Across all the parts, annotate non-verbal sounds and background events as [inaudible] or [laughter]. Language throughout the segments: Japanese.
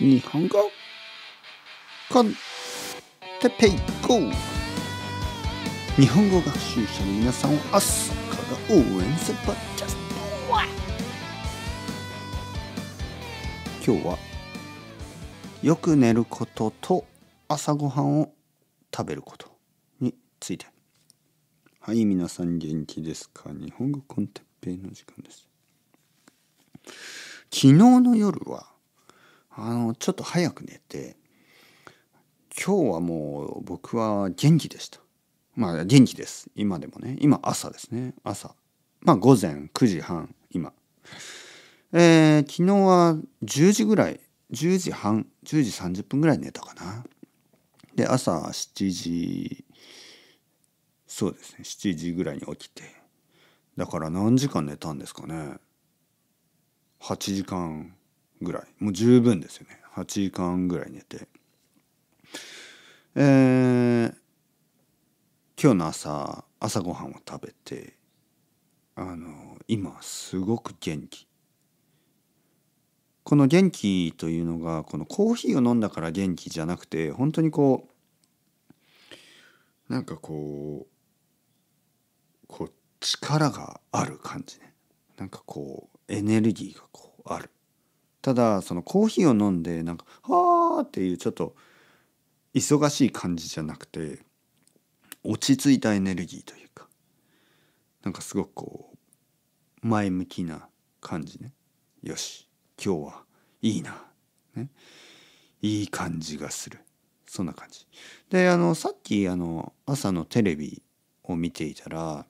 日本語コンテペイゴー日本語学習者の皆さんを明日から応援せばポッキャスト今日はよく寝ることと朝ごはんを食べることについてはい皆さん元気ですか日本語コンテッペイの時間です昨日の夜はあのちょっと早く寝て今日はもう僕は元気でしたまあ元気です今でもね今朝ですね朝まあ午前9時半今えー、昨日は10時ぐらい10時半10時30分ぐらい寝たかなで朝7時そうですね7時ぐらいに起きてだから何時間寝たんですかね8時間ぐらいもう十分ですよね8時間ぐらい寝てえー、今日の朝朝ごはんを食べてあの今すごく元気この元気というのがこのコーヒーを飲んだから元気じゃなくて本当にこうなんかこうこう力がある感じねなんかこうエネルギーがこうあるただそのコーヒーを飲んでなんか「はあ」っていうちょっと忙しい感じじゃなくて落ち着いたエネルギーというかなんかすごくこう前向きな感じねよし今日はいいな、ね、いい感じがするそんな感じであのさっきあの朝のテレビを見ていたら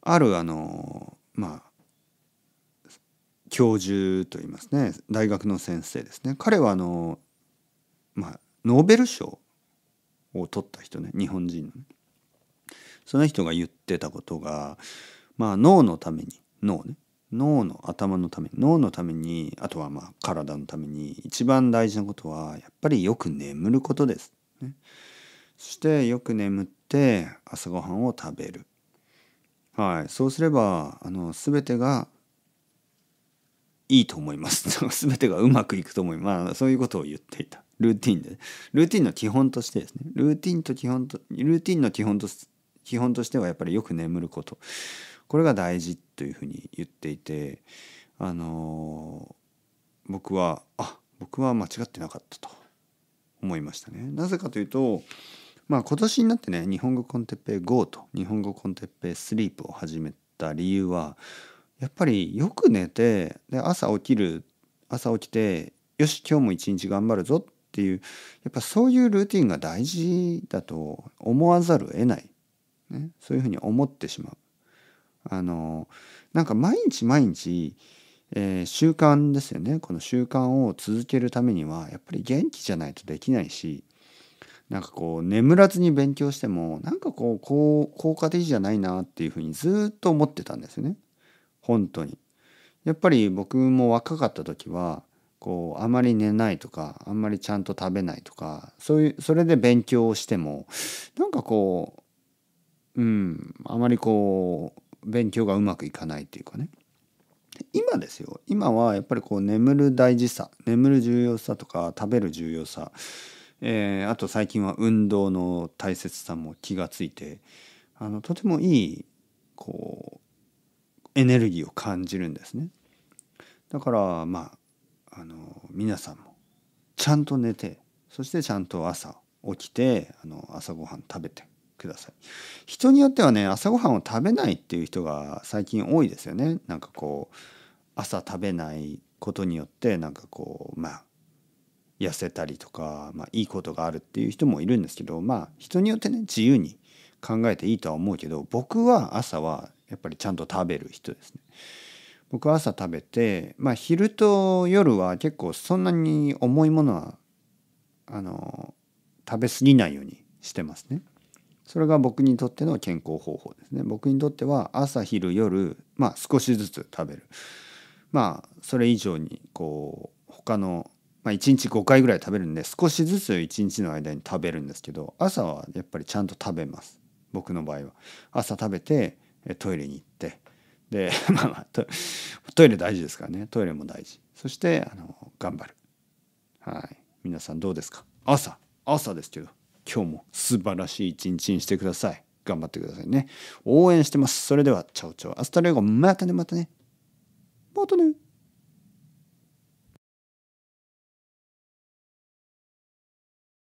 あるあのまあ教授と言いますね大学の先生ですね彼はあの、まあ、ノーベル賞を取った人ね日本人の、ね、その人が言ってたことが、まあ、脳のために脳ね脳の頭のために脳のためにあとはまあ体のために一番大事なことはやっぱりよく眠ることです、ね、そしてよく眠って朝ごはんを食べるはいそうすればあの全てがいいと思います [laughs] 全てがうまくいくと思います、まあ、そういうことを言っていたルーティンでルーティンの基本としてですねルーティンと基本とルーティンの基本と基本としてはやっぱりよく眠ることこれが大事というふうに言っていてあのー、僕はあ僕は間違ってなかったと思いましたね。なぜかというとまあ今年になってね日本語コンテッペイ GO と日本語コンテッペイスリープを始めた理由はやっぱりよく寝てで朝起きる朝起きてよし今日も一日頑張るぞっていうやっぱそういうルーティンが大事だと思わざるを得ない、ね、そういうふうに思ってしまう。あのなんか毎日毎日、えー、習慣ですよねこの習慣を続けるためにはやっぱり元気じゃないとできないしなんかこう眠らずに勉強してもなんかこう効果的じゃないなっていうふうにずっと思ってたんですよね。本当に。やっぱり僕も若かった時はこうあまり寝ないとかあんまりちゃんと食べないとかそういうそれで勉強をしてもなんかこううんあまりこう勉強がうまくいかないっていうかね今ですよ今はやっぱりこう眠る大事さ眠る重要さとか食べる重要さ、えー、あと最近は運動の大切さも気がついてあのとてもいいこうエネルギーを感じるんですね。だからまああの皆さんもちゃんと寝てそしてちゃんと朝起きてあの朝ごはん食べてください人によってはね朝ごはんを食べないっていう人が最近多いですよねなんかこう朝食べないことによってなんかこうまあ痩せたりとか、まあ、いいことがあるっていう人もいるんですけどまあ人によってね自由に考えていいとは思うけど僕は朝はやっぱりちゃんと食べる人ですね。僕は朝食べて、まあ、昼と夜は結構そんなに重いものはあの食べ過ぎないようにしてますね。それが僕にとっての健康方法ですね。僕にとっては朝昼夜、まあ、少しずつ食べる。まあそれ以上にこう他の、まあ、1日5回ぐらい食べるんで少しずつ1日の間に食べるんですけど朝はやっぱりちゃんと食べます僕の場合は。朝食べてトイレに行ってで [laughs] まあまあトイレ大事ですからねトイレも大事そしてあの頑張るはい皆さんどうですか朝朝ですけど今日も素晴らしい一日にしてください頑張ってくださいね応援してますそれではチャオチャオアスタレゴまたねまたねまたね